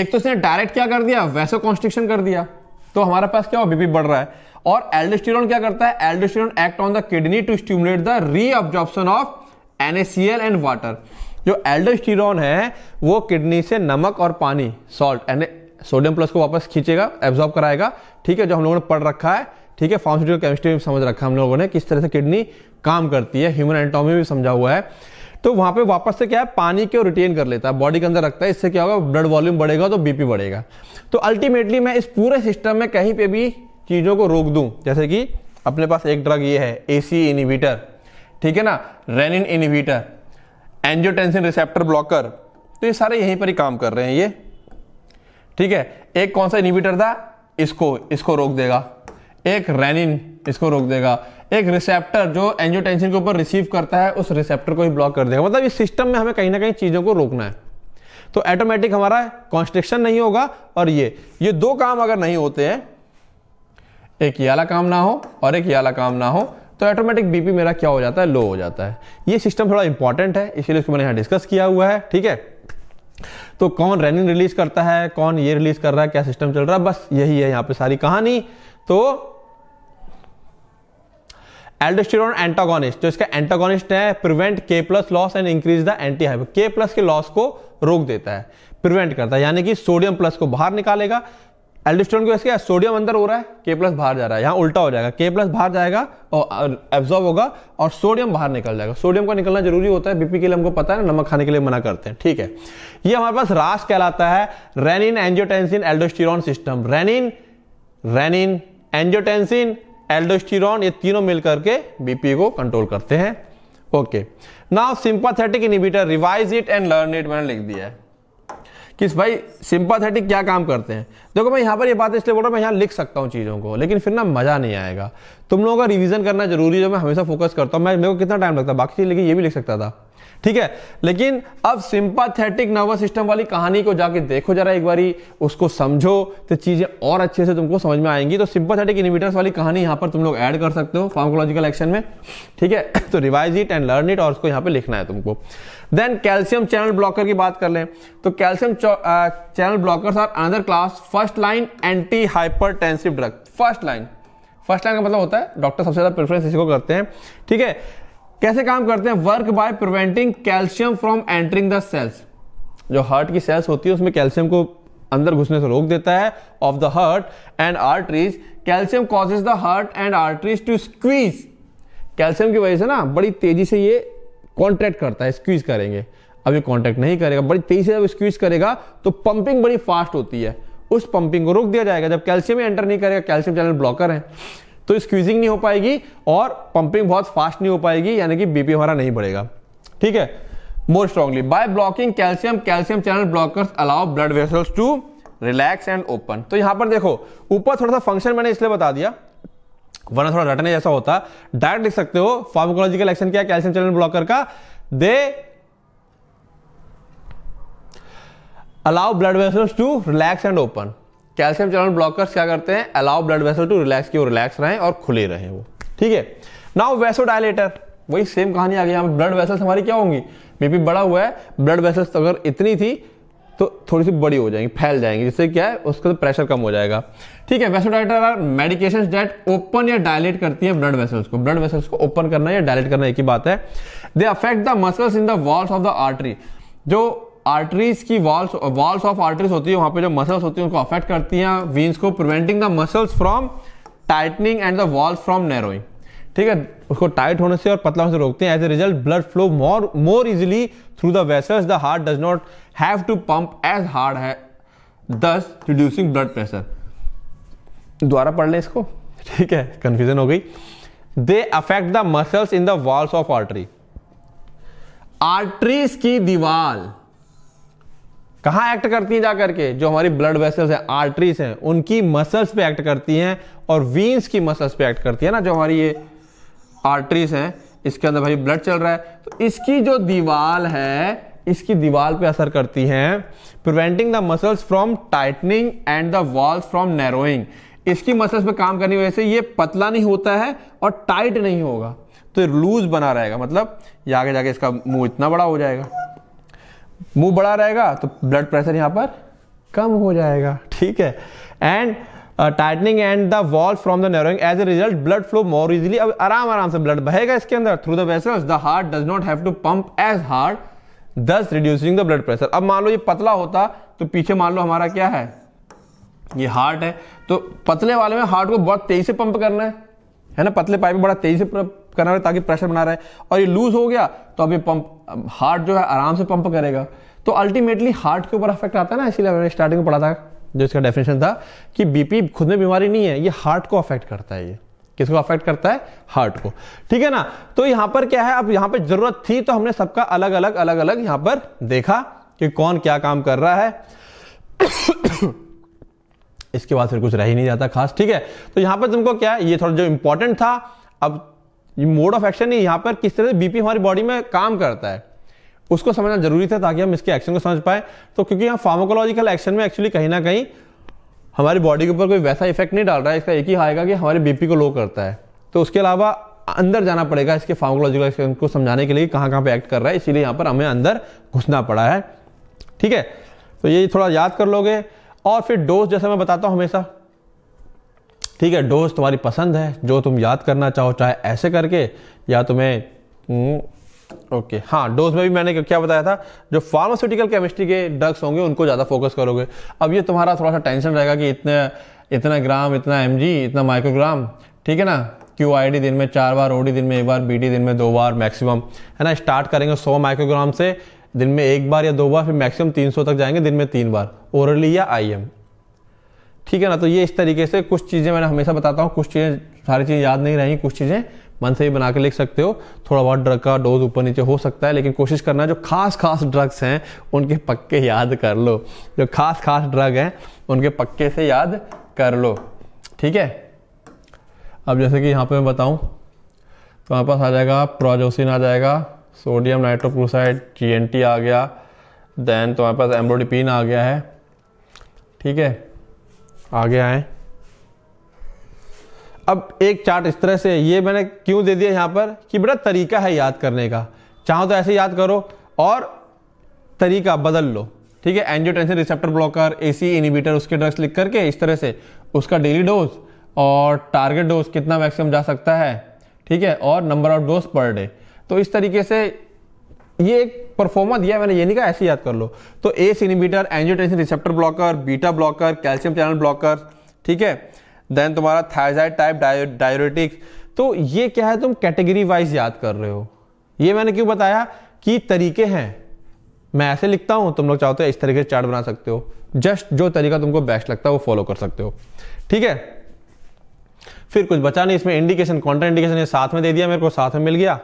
एक तो इसने डायरेक्ट क्या कर दिया वैसो कॉन्स्ट्रिक्शन कर दिया तो हमारे पास क्या हो बीपी बढ़ रहा है और एल्डोस्टेरॉन क्या करता है aldosterone act on the kidney to stimulate the reabsorption of NaCl and water जो एल्डोस्टेरॉन है वो किडनी से नमक और पानी सॉल्ट एंड सोडियम प्लस को वापस खींचेगा एब्जॉर्ब कराएगा ठीक है जो हम लोगों ने पढ़ रखा है ठीक है फार्मास्यूटिकल केमिस्ट्री में समझ रखा है हम लोगों ने किस तरह से किडनी काम करती है ह्यूमन एनाटॉमी भी समझा हुआ है तो वहां पे वापस से क्या है पानी को रिटेन कर लेता है बॉडी के अंदर रखता है इससे क्या होगा ब्लड वॉल्यूम बढ़ेगा तो बीपी बढ़ेगा तो अल्टीमेटली मैं इस पूरे सिस्टम में कहीं पे भी चीज़ों को रोक दूं जैसे कि अपने पास एक ड्रग ये है एसी इनिवीटर ठीक है ना renin inhibitor angiotensin receptor blocker तो ये सारे यहीं पर ही काम कर रहे हैं ये ठीक है एक कौन सा इनिवीटर था इसको इसको रोक देगा एक रेनिन इसको रोक देगा एक रिसेप्टर जो एंजियोटेंशन के ऊपर रिसीव करता है उस रिसेप्टर को ही ब्लॉक कर देगा मतलब इस सिस्टम में हमें कहीं ना कहीं चीज़ों को रोकना है तो ऑटोमेटिक हमारा कॉन्स्ट्रिक्शन नहीं होगा और ये ये दो काम अगर नहीं होते हैं एक ये वाला काम ना हो और एक ये वाला काम ना हो तो ऑटोमेटिक बीपी मेरा क्या हो जाता है लो हो जाता है ये सिस्टम थोड़ा इंपॉर्टेंट है इसीलिए इसको मैंने यहां डिस्कस किया हुआ है ठीक है तो कौन रेनिन रिलीज करता है कौन ये रिलीज कर रहा है क्या सिस्टम चल रहा है बस यही है यहां पे सारी कहानी तो एल्डोस्टेरोन एंटागोनिस्ट जो इसका एंटागोनिस्ट है prevent K plus loss and increase the anti hype K plus K loss को रोक देता है प्रिवेंट करता है यानी कि सोडियम प्लस को बाहर निकालेगा एल्डोस्टेरोन को इसके सोडियम अंदर हो रहा है के प्लस बाहर जा रहा है यहाँ उल्टा हो जाएगा के प्लस बाहर जाएगा और एब्जॉर्ब होगा और सोडियम बाहर निकल जाएगा सोडियम का निकलना जरूरी होता है बीपी के लिए हमको पता है नमक खाने के लिए मना करते हैं ठीक है ये हमारे पास रास कहलाता है renin angiotensin aldosterone system renin renin angiotensin aldosterone ये तीनों मिलकर के बीपी को कंट्रोल करते हैं okay now sympathetic inhibitor revise it and learn it मैंने लिख दिया है किस भाई सिंपाथेटिक क्या काम करते हैं देखो मैं यहाँ पर ये बात इसलिए बोल रहा हूँ मैं यहाँ लिख सकता हूँ चीज़ों को लेकिन फिर ना मज़ा नहीं आएगा तुम लोगों का रिवीजन करना जरूरी है जो मैं हमेशा फोकस करता हूँ मैं मेरे को कितना टाइम लगता है बाकी चीज़ लेकिन ये भी लिख सकता था ठीक है लेकिन अब सिंपाथेटिक नर्वस सिस्टम वाली कहानी को जाके देखो जरा एक बार उसको समझो तो चीजें और अच्छे से तुमको समझ में आएंगी तो सिंपाथेटिक इनिविटर्स वाली कहानी यहां पर तुम लोग ऐड कर सकते हो फार्मोलॉजिकल एक्शन में ठीक है <coughs> तो revise it and learn it और उसको यहां पर लिखना है तुमको देन कैल्शियम चैनल ब्लॉकर की बात कर लें तो calcium channel blocker are another class first line anti hyper drug first line first line का मतलब होता है डॉक्टर सबसे ज्यादा प्रेफरेंस को करते हैं ठीक है कैसे काम करते हैं work by preventing calcium from entering the cells जो हार्ट की सेल्स होती है उसमें कैल्शियम को अंदर घुसने से रोक देता है of the heart and arteries calcium causes the heart and arteries to squeeze calcium की वजह से ना बड़ी तेजी से ये कॉन्ट्रैक्ट करता है स्क्वीज करेंगे अब ये कॉन्ट्रैक्ट नहीं करेगा बड़ी तेजी से जब स्क्वीज करेगा तो पंपिंग बड़ी फास्ट होती है उस पंपिंग को रोक दिया जाएगा जब कैल्शियम एंटर नहीं करेगा कैल्शियम चैनल ब्लॉकर है तो स्क्वीजिंग नहीं हो पाएगी और पंपिंग बहुत फास्ट नहीं हो पाएगी यानी कि बीपी हमारा नहीं बढ़ेगा ठीक है more strongly by blocking calcium calcium channel blockers allow blood vessels to relax and open तो यहां पर देखो ऊपर थोड़ा सा फंक्शन मैंने इसलिए बता दिया वरना थोड़ा रटने जैसा होता डायरेक्ट लिख सकते हो फार्मोकोलॉजिकल एक्शन क्या कैल्शियम चैनल ब्लॉकर का they allow blood vessels to relax and open calcium channel blockers क्या करते हैं allow blood vessel to relax की वो रिलैक्स रहे और खुले रहे वो ठीक है नाउ वैसो डायलेटर वही सेम कहानी आ गई यहाँ ब्लड वेसल्स हमारी क्या होंगी मे बी बड़ा हुआ है ब्लड वेसल्स तो अगर इतनी थी तो थोड़ी सी बड़ी हो जाएंगी फैल जाएंगी जिससे क्या है उसका तो प्रेशर कम हो जाएगा ठीक है vasodilator are medication that open या डायलेट करती है ब्लड वेसल्स को ब्लड वेसल्स को ओपन करना या डायलेट करना एक ही बात है they affect the muscles in the walls of the artery जो आर्टरीज की वॉल्स वॉल्स ऑफ आर्टरीज होती है वहां पे जो मसल्स होती है उनको अफेक्ट करती हैं वीन्स को preventing the muscles from tightening and the walls from narrowing ठीक है उसको टाइट होने से और पतला होने से रोकते हैं as a result blood flow more more easily through the vessels the heart does not have to pump as hard है दस रिड्यूसिंग ब्लड प्रेशर दोबारा पढ़ लें इसको ठीक है कंफ्यूजन हो गई they affect the muscles in the walls of artery arteries की दीवार कहाँ एक्ट करती हैं जाकर के जो हमारी ब्लड वेसल्स हैं आर्टरीज हैं उनकी मसल्स पे एक्ट करती हैं और वीन्स की मसल्स पे एक्ट करती है ना जो हमारी ये आर्टरीज हैं इसके अंदर भाई ब्लड चल रहा है तो इसकी जो दीवार है इसकी दीवार पे असर करती है preventing the muscles from tightening and the walls from narrowing इसकी मसल्स पे काम करने की वजह से ये पतला नहीं होता है और टाइट नहीं होगा तो लूज बना रहेगा मतलब ये आगे जाके इसका मुंह इतना बड़ा हो जाएगा मुंह बड़ा रहेगा तो ब्लड प्रेशर यहाँ पर कम हो जाएगा ठीक है and tightening and the wall from the narrowing as a result blood flow more easily अब आराम आराम से ब्लड बहेगा इसके अंदर through the vessels the heart does not have to pump as hard thus reducing the blood pressure अब मान लो ये पतला होता तो पीछे मान लो हमारा क्या है ये हार्ट है तो पतले वाले में हार्ट को बहुत तेजी से पंप करना है है ना पतले पाइप में बड़ा तेजी से करना है ताकि प्रेशर बना रहे और ये लूज हो गया तो अब ये पंप हार्ट जो है आराम से पंप करेगा तो अल्टीमेटली हार्ट के ऊपर अफेक्ट आता है ना इसीलिए मैंने स्टार्टिंग में पढ़ा था जो इसका डेफिनेशन था कि बीपी खुद में बीमारी नहीं है ये हार्ट को अफेक्ट करता है ये किसको अफेक्ट करता है हार्ट को ठीक है ना तो यहां पर क्या है अब यहां पर जरूरत थी तो हमने सबका अलग अलग अलग अलग यहां पर देखा कि कौन क्या काम कर रहा है <coughs> इसके बाद फिर कुछ रह ही नहीं जाता खास ठीक है तो यहां पर तुमको क्या है ये थोड़ा जो इंपॉर्टेंट था अब मोड ऑफ एक्शन नहीं यहाँ पर किस तरह से बीपी हमारी बॉडी में काम करता है उसको समझना जरूरी था ताकि हम इसके एक्शन को समझ पाए तो क्योंकि यहाँ फार्माकोलॉजिकल एक्शन में एक्चुअली कहीं ना कहीं हमारी बॉडी के ऊपर कोई वैसा इफेक्ट नहीं डाल रहा है इसका एक ही आएगा कि हमारे बीपी को लो करता है तो उसके अलावा अंदर जाना पड़ेगा इसके फार्मोलॉजिकल एक्शन को समझाने के लिए कहाँ कहाँ पे एक्ट कर रहा है इसीलिए यहाँ पर हमें अंदर घुसना पड़ा है ठीक है तो ये थोड़ा याद कर लोगे और फिर डोज जैसे मैं बताता हूँ हमेशा ठीक है डोज तुम्हारी पसंद है जो तुम याद करना चाहो चाहे ऐसे करके या तुम्हें ओके हम्म, okay. हाँ डोज में भी मैंने क्या बताया था जो फार्मास्यूटिकल केमिस्ट्री के ड्रग्स होंगे उनको ज़्यादा फोकस करोगे अब ये तुम्हारा थोड़ा सा टेंशन रहेगा कि इतने इतना ग्राम इतना एम इतना माइक्रोग्राम ठीक है ना क्यू आई डी दिन में चार बार ओ दिन में एक बार बी डी दिन में दो बार मैक्सिमम है ना स्टार्ट करेंगे सौ माइक्रोग्राम से दिन में एक बार या दो बार फिर मैक्सिमम तीन सौ तक जाएंगे दिन में तीन बार ओरली या आई एम ठीक है ना तो ये इस तरीके से कुछ चीज़ें मैंने हमेशा बताता हूँ कुछ चीज़ें सारी चीज़ें याद नहीं रही कुछ चीज़ें मन से ही बना के लिख सकते हो थोड़ा बहुत ड्रग का डोज ऊपर नीचे हो सकता है लेकिन कोशिश करना जो खास खास ड्रग्स हैं उनके पक्के याद कर लो जो खास खास ड्रग हैं उनके पक्के से याद कर लो ठीक है अब जैसे कि यहाँ पे मैं बताऊँ तो हमारे पास आ जाएगा प्रोजोसिन आ जाएगा सोडियम नाइट्रोक्रोसाइड जी आ गया देन तो पास एम्ब्रोडिपिन आ गया है ठीक है आगे आए अब एक चार्ट इस तरह से ये मैंने क्यों दे दिया यहां पर कि बेटा तरीका है याद करने का चाहो तो ऐसे याद करो और तरीका बदल लो ठीक है angiotensin receptor blocker AC inhibitor उसके ड्रग्स लिख करके इस तरह से उसका डेली डोज और टारगेट डोज कितना मैक्सिमम जा सकता है ठीक है और number of dose per day तो इस तरीके से ये एक परफॉर्मा दिया मैंने ये नहीं कहा ऐसे याद कर लो तो A inhibitor angiotensin receptor blocker beta blocker calcium channel blocker ठीक है देन तुम्हारा थायराइड टाइप डायोरेटिक्स तो ये क्या है तुम कैटेगरी वाइज याद कर रहे हो ये मैंने क्यों बताया कि तरीके हैं मैं ऐसे लिखता हूँ तुम लोग चाहो तो इस तरीके से चार्ट बना सकते हो जस्ट जो तरीका तुमको बेस्ट लगता है वो फॉलो कर सकते हो ठीक है फिर कुछ बचा नहीं इसमें इंडिकेशन कॉन्ट्रा इंडिकेशन ये साथ में दे दिया मेरे को साथ में मिल गया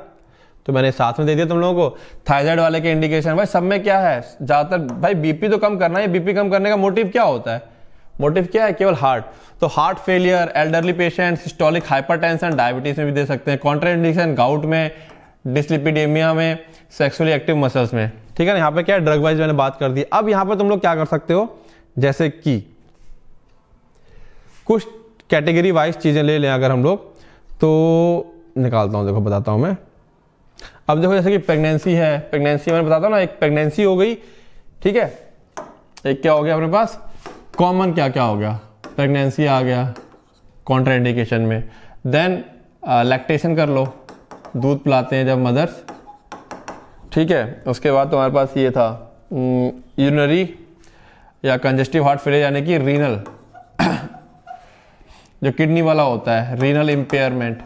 तो मैंने साथ में दे दिया तुम लोगों को थायराइड वाले के इंडिकेशन भाई सब में क्या है ज़्यादातर भाई बीपी तो कम करना है बीपी कम करने का मोटिव क्या होता है मोटिव क्या है केवल हार्ट तो heart failure elderly patient systolic hypertension diabetes में भी दे सकते हैं कॉन्ट्राइंडेशन गाउट में डिसलिपिडेमिया में सेक्सुअली एक्टिव मसल्स में ठीक है ना यहाँ पे क्या है ड्रग वाइज मैंने बात कर दी अब यहाँ पर तुम लोग क्या कर सकते हो जैसे कि कुछ कैटेगरी वाइज चीज़ें ले लें अगर हम लोग तो निकालता हूँ देखो बताता हूँ मैं अब देखो जैसे कि प्रेगनेंसी है प्रेगनेंसी मैंने बताता हूँ ना एक प्रेगनेंसी हो गई ठीक है एक क्या हो गया अपने पास कॉमन क्या क्या हो गया प्रेगनेंसी आ गया कॉन्ट्राइंडिकेशन में देन लैक्टेशन कर लो दूध पिलाते हैं जब मदर्स ठीक है उसके बाद तुम्हारे पास ये था यूनरी या कंजेस्टिव हार्ट फेलियर यानी कि रीनल <coughs> जो किडनी वाला होता है रीनल इम्पेयरमेंट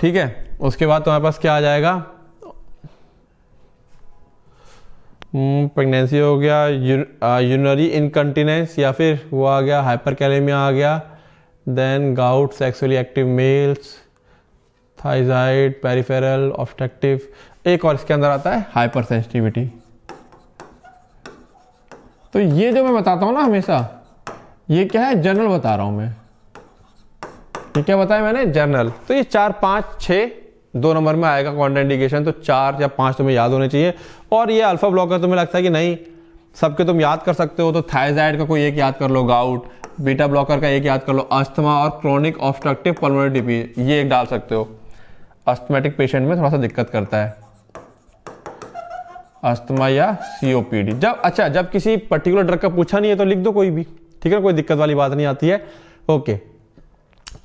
ठीक है उसके बाद तुम्हारे पास क्या आ जाएगा प्रेगनेंसी हम्म, हो गया यूनरी इनकंटिनेंस या फिर वो आ गया हाइपर कैलेमिया आ गया then gout sexually active males thiazide peripheral obstructive एक और इसके अंदर आता है हाइपर सेंसिटिविटी तो ये जो मैं बताता हूँ ना हमेशा ये क्या है जनरल बता रहा हूँ मैं क्या बताया मैंने जर्नल तो ये चार पाँच छः दो नंबर में आएगा कॉन्टेंडिकेशन तो चार या पाँच तुम्हें याद होने चाहिए और ये अल्फा ब्लॉकर तुम्हें लगता है कि नहीं सबके तुम याद कर सकते हो तो थायजाइड का कोई एक याद कर लो गाउट बीटा ब्लॉकर का एक याद कर लो अस्थमा और क्रोनिक ऑब्स्ट्रक्टिव पल्मोनरी डिपी ये एक डाल सकते हो अस्थमेटिक पेशेंट में थोड़ा सा दिक्कत करता है अस्थमा या सीओपीडी जब अच्छा जब किसी पर्टिकुलर ड्रग का पूछा नहीं है तो लिख दो कोई भी ठीक है कोई दिक्कत वाली बात नहीं आती है ओके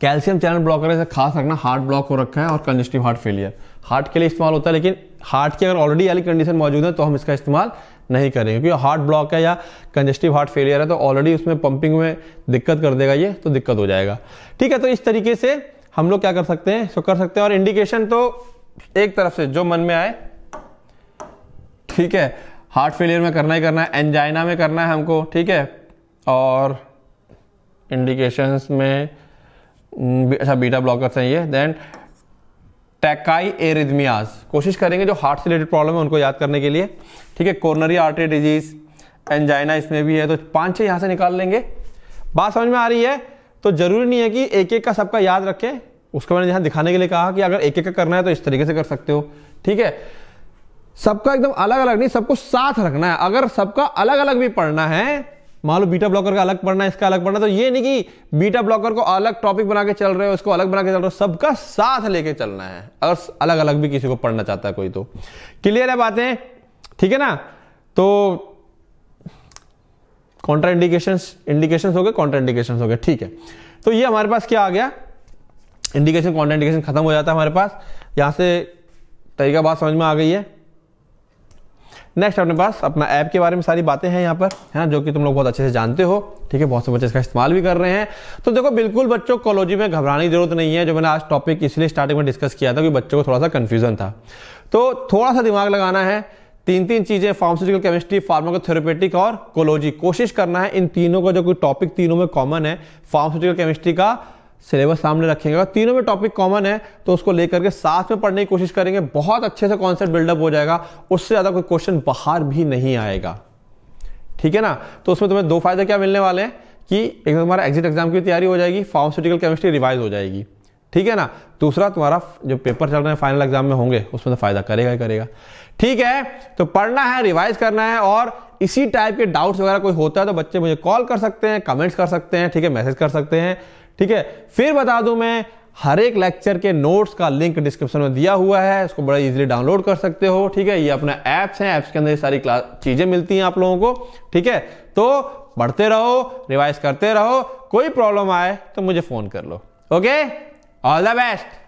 कैल्शियम चैनल ब्लॉकर से खास रखना हार्ट ब्लॉक हो रखा है और कंजेस्टिव हार्ट फेलियर हार्ट के लिए इस्तेमाल होता है लेकिन हार्ट की अगर ऑलरेडी वाली कंडीशन मौजूद है तो हम इसका इस्तेमाल नहीं करेंगे क्योंकि हार्ट ब्लॉक है या कंजेस्टिव हार्ट फेलियर है तो ऑलरेडी उसमें पंपिंग में दिक्कत कर देगा ये तो दिक्कत हो जाएगा ठीक है तो इस तरीके से हम लोग क्या कर सकते हैं सो कर सकते हैं और इंडिकेशन तो एक तरफ से जो मन में आए ठीक है हार्ट फेलियर में करना ही करना है एंजाइना में करना है हमको ठीक है और इंडिकेशंस में अच्छा बीटा ब्लॉकर्स हैं ये देन टैकाई एरिदमियाज कोशिश करेंगे जो हार्ट से रिलेटेड प्रॉब्लम है उनको याद करने के लिए ठीक है कोर्नरी आर्टरी डिजीज एंजाइना इसमें भी है तो पांच छह यहां से निकाल लेंगे बात समझ में आ रही है तो ज़रूरी नहीं है कि एक एक का सबका याद रखें उसको मैंने यहां दिखाने के लिए कहा कि अगर एक एक का करना है तो इस तरीके से कर सकते हो ठीक है सबका एकदम अलग अलग नहीं सबको साथ रखना है अगर सबका अलग अलग भी पढ़ना है मान लो बीटा ब्लॉकर का अलग पढ़ना है इसका अलग पढ़ना तो ये नहीं कि बीटा ब्लॉकर को अलग टॉपिक बना के चल रहे हो उसको अलग बना के चल रहे हो सबका साथ लेके चलना है अगर अलग अलग भी किसी को पढ़ना चाहता है कोई तो क्लियर है बातें ठीक है ना तो कॉन्ट्रा इंडिकेशन इंडिकेशन हो गए कॉन्ट्रा इंडिकेशन हो गए ठीक है तो ये हमारे पास क्या आ गया इंडिकेशन कॉन्ट्रा इंडिकेशन खत्म हो जाता है हमारे पास यहां से तरीका बात समझ में आ गई है नेक्स्ट अपने पास अपना ऐप के बारे में सारी बातें हैं यहाँ पर है ना जो कि तुम लोग बहुत अच्छे से जानते हो ठीक है बहुत से बच्चे इसका इस्तेमाल भी कर रहे हैं तो देखो बिल्कुल बच्चों कॉलोजी में घबराने की जरूरत नहीं है जो मैंने आज टॉपिक इसलिए स्टार्टिंग में डिस्कस किया था कि बच्चों को थोड़ा सा कन्फ्यूजन था तो थोड़ा सा दिमाग लगाना है तीन तीन चीजें फार्मास्यूटिकल केमिस्ट्री फार्माकोथेरेपेटिक और कोलोजी कोशिश करना है इन तीनों का जो कोई टॉपिक तीनों में कॉमन है फार्मास्यूटिकल केमिस्ट्री का सिलेबस सामने रखेंगे अगर तीनों में टॉपिक कॉमन है तो उसको लेकर के साथ में पढ़ने की कोशिश करेंगे बहुत अच्छे से कॉन्सेप्ट बिल्डअप हो जाएगा उससे ज़्यादा कोई क्वेश्चन बाहर भी नहीं आएगा ठीक है ना तो उसमें तुम्हें दो फायदे क्या मिलने वाले हैं कि एक तो तुम्हारा एग्जिट एग्जाम की तैयारी हो जाएगी फार्मास्यूटिकल केमिस्ट्री रिवाइज हो जाएगी ठीक है ना दूसरा तुम्हारा जो पेपर चल रहे हैं फाइनल एग्जाम में होंगे उसमें तो फायदा करेगा ही करेगा ठीक है तो पढ़ना है रिवाइज करना है और इसी टाइप के डाउट्स वगैरह कोई होता है तो बच्चे मुझे कॉल कर सकते हैं कमेंट्स कर सकते हैं ठीक है मैसेज कर सकते हैं ठीक है फिर बता दूं मैं हर एक लेक्चर के नोट्स का लिंक डिस्क्रिप्शन में दिया हुआ है इसको बड़ा इजीली डाउनलोड कर सकते हो ठीक है ये अपना ऐप्स हैं ऐप्स के अंदर ये सारी क्लास चीजें मिलती हैं आप लोगों को ठीक है तो पढ़ते रहो रिवाइज करते रहो कोई प्रॉब्लम आए तो मुझे फोन कर लो ओके ऑल द बेस्ट